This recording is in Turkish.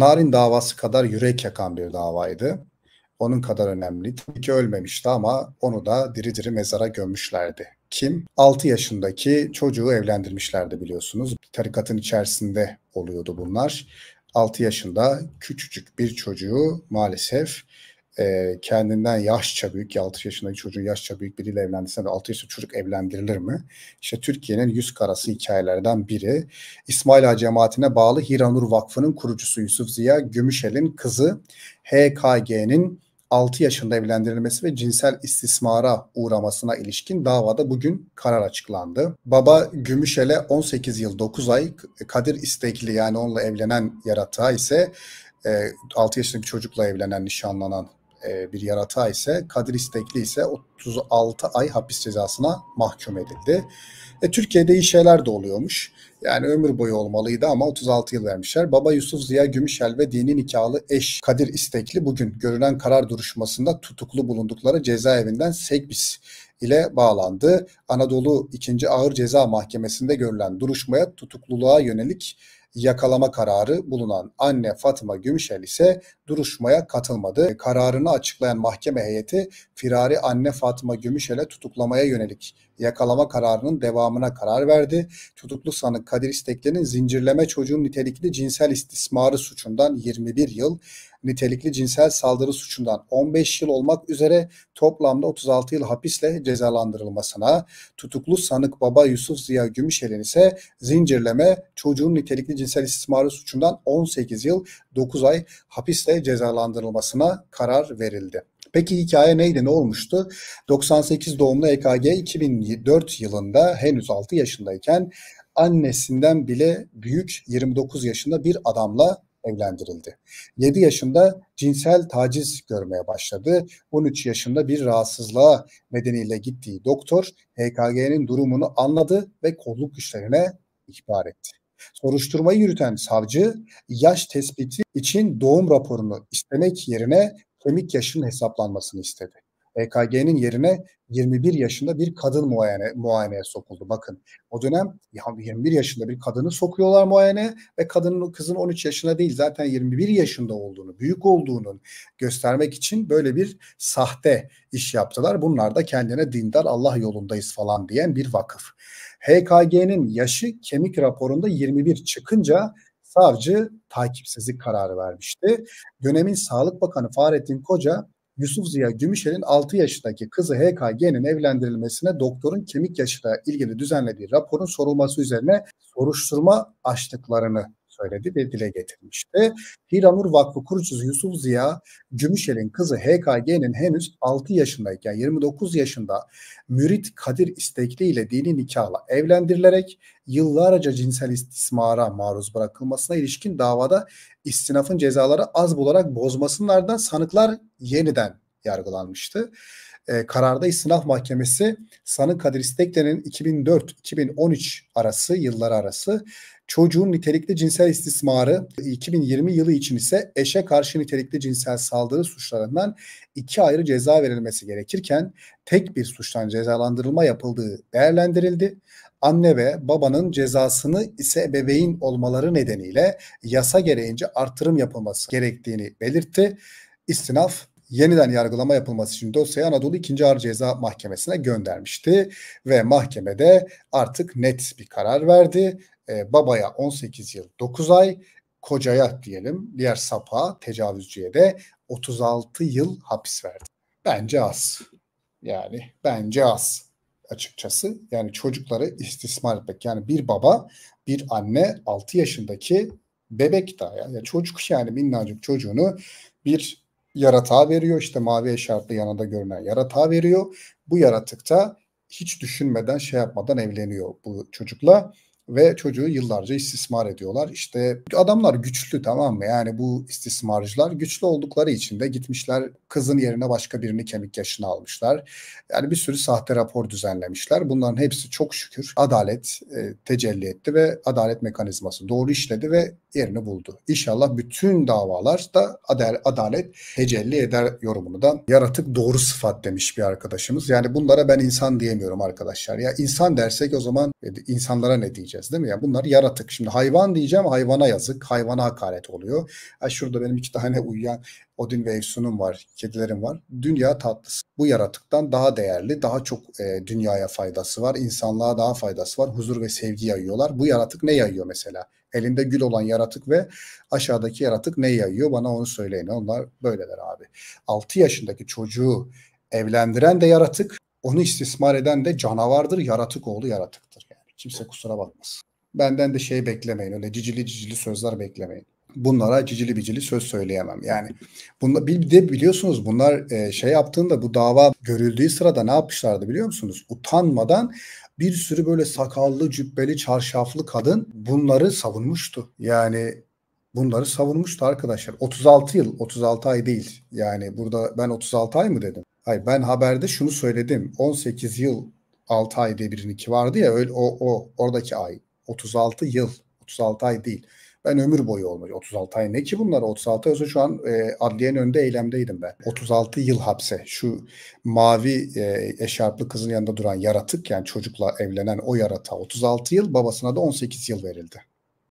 Narin davası kadar yürek yakan bir davaydı. Onun kadar önemli. Tabii ki ölmemişti ama onu da diri diri mezara gömmüşlerdi. Kim? 6 yaşındaki çocuğu evlendirmişlerdi biliyorsunuz. Tarikatın içerisinde oluyordu bunlar. 6 yaşında küçücük bir çocuğu maalesef e, kendinden yaşça büyük ya 6 yaşındaki çocuğun yaşça büyük biriyle evlendirsen ve 6 yaşında çocuk evlendirilir mi? İşte Türkiye'nin yüz karası hikayelerden biri. İsmail Ağa cemaatine bağlı Hiranur Vakfı'nın kurucusu Yusuf Ziya Gümüşel'in kızı HKG'nin 6 yaşında evlendirilmesi ve cinsel istismara uğramasına ilişkin davada bugün karar açıklandı. Baba Gümüşel'e 18 yıl 9 ay, Kadir İstekli yani onunla evlenen yaratığa ise 6 yaşındaki çocukla evlenen, nişanlanan e, bir yaratığa ise Kadir İstekli ise 36 ay hapis cezasına mahkum edildi. E, Türkiye'de iyi şeyler de oluyormuş. Yani ömür boyu olmalıydı ama 36 yıl vermişler. Baba Yusuf Ziya Gümüşel ve dini nikahlı eş Kadir İstekli bugün görülen karar duruşmasında tutuklu bulundukları cezaevinden Segbis ile bağlandı. Anadolu 2. Ağır Ceza Mahkemesi'nde görülen duruşmaya tutukluluğa yönelik yakalama kararı bulunan anne Fatma Gümüşel ise duruşmaya katılmadı. Kararını açıklayan mahkeme heyeti firari anne Fatma Gümüşel'e tutuklamaya yönelik yakalama kararının devamına karar verdi. Tutuklu sanık Kadir İstekli'nin zincirleme çocuğun nitelikli cinsel istismarı suçundan 21 yıl, nitelikli cinsel saldırı suçundan 15 yıl olmak üzere toplamda 36 yıl hapisle cezalandırılmasına, tutuklu sanık baba Yusuf Ziya Gümüşel'in ise zincirleme çocuğun nitelikli cinsel istismarı suçundan 18 yıl 9 ay hapisle cezalandırılmasına karar verildi. Peki hikaye neydi, ne olmuştu? 98 doğumlu EKG 2004 yılında henüz 6 yaşındayken annesinden bile büyük 29 yaşında bir adamla evlendirildi. 7 yaşında cinsel taciz görmeye başladı. 13 yaşında bir rahatsızlığa nedeniyle gittiği doktor HKG'nin durumunu anladı ve kolluk güçlerine ihbar etti. Soruşturmayı yürüten savcı yaş tespiti için doğum raporunu istemek yerine kemik yaşının hesaplanmasını istedi. EKG'nin yerine 21 yaşında bir kadın muayene muayeneye sokuldu. Bakın o dönem 21 yaşında bir kadını sokuyorlar muayene ve kadının kızın 13 yaşında değil zaten 21 yaşında olduğunu, büyük olduğunun göstermek için böyle bir sahte iş yaptılar. Bunlar da kendine dindar Allah yolundayız falan diyen bir vakıf. HKG'nin yaşı kemik raporunda 21 çıkınca savcı takipsizlik kararı vermişti. Dönemin Sağlık Bakanı Fahrettin Koca Yusuf Ziya Gümüşel'in 6 yaşındaki kızı HKG'nin evlendirilmesine doktorun kemik yaşıyla ilgili düzenlediği raporun sorulması üzerine soruşturma açtıklarını söyledi ve dile getirmişti. Hiranur Vakfı kurucusu Yusuf Ziya, Gümüşel'in kızı HKG'nin henüz 6 yaşındayken 29 yaşında mürit Kadir İstekli ile dini nikahla evlendirilerek yıllarca cinsel istismara maruz bırakılmasına ilişkin davada istinafın cezaları az bularak bozmasının sanıklar yeniden yargılanmıştı e, kararda istinaf mahkemesi sanık Kadir İstekler'in 2004-2013 arası yıllar arası çocuğun nitelikli cinsel istismarı 2020 yılı için ise eşe karşı nitelikli cinsel saldırı suçlarından iki ayrı ceza verilmesi gerekirken tek bir suçtan cezalandırılma yapıldığı değerlendirildi. Anne ve babanın cezasını ise bebeğin olmaları nedeniyle yasa gereğince artırım yapılması gerektiğini belirtti. İstinaf yeniden yargılama yapılması için dosyayı Anadolu 2. Ağır Ceza Mahkemesi'ne göndermişti ve mahkemede artık net bir karar verdi. E, babaya 18 yıl 9 ay, kocaya diyelim diğer sapa tecavüzcüye de 36 yıl hapis verdi. Bence az. Yani bence az açıkçası. Yani çocukları istismar etmek. Yani bir baba, bir anne 6 yaşındaki bebek daha ya. Yani çocuk yani minnacık çocuğunu bir yaratığa veriyor. İşte mavi eşarplı yanında görünen yaratığa veriyor. Bu yaratıkta hiç düşünmeden şey yapmadan evleniyor bu çocukla ve çocuğu yıllarca istismar ediyorlar. İşte adamlar güçlü tamam mı? Yani bu istismarcılar güçlü oldukları için de gitmişler kızın yerine başka birini kemik yaşına almışlar. Yani bir sürü sahte rapor düzenlemişler. Bunların hepsi çok şükür adalet e, tecelli etti ve adalet mekanizması doğru işledi ve yerini buldu. İnşallah bütün davalar da adalet tecelli eder yorumunu da yaratık doğru sıfat demiş bir arkadaşımız. Yani bunlara ben insan diyemiyorum arkadaşlar. Ya insan dersek o zaman e, insanlara ne diyeceğiz değil mi? Yani bunlar yaratık. Şimdi hayvan diyeceğim hayvana yazık, hayvana hakaret oluyor. Ha şurada benim iki tane uyuyan Odin ve Efsun'um var, kedilerim var. Dünya tatlısı. Bu yaratıktan daha değerli, daha çok e, dünyaya faydası var, insanlığa daha faydası var. Huzur ve sevgi yayıyorlar. Bu yaratık ne yayıyor mesela? elinde gül olan yaratık ve aşağıdaki yaratık ne yayıyor bana onu söyleyin. Onlar böyleler abi. 6 yaşındaki çocuğu evlendiren de yaratık, onu istismar eden de canavardır, yaratık oğlu yaratıktır. Yani kimse kusura bakmasın. Benden de şey beklemeyin öyle cicili cicili sözler beklemeyin bunlara cicili bicili söz söyleyemem. Yani bunla, bir de biliyorsunuz bunlar e, şey yaptığında bu dava görüldüğü sırada ne yapmışlardı biliyor musunuz? Utanmadan bir sürü böyle sakallı, cübbeli, çarşaflı kadın bunları savunmuştu. Yani bunları savunmuştu arkadaşlar. 36 yıl, 36 ay değil. Yani burada ben 36 ay mı dedim? Hayır ben haberde şunu söyledim. 18 yıl 6 ay diye birini ki vardı ya öyle o, o oradaki ay. 36 yıl, 36 ay değil. Ben ömür boyu olmayı 36 ay ne ki bunlar 36 ay şu an e, adliyenin önünde eylemdeydim ben. 36 yıl hapse şu mavi e, eşarplı kızın yanında duran yaratık yani çocukla evlenen o yaratığa 36 yıl babasına da 18 yıl verildi.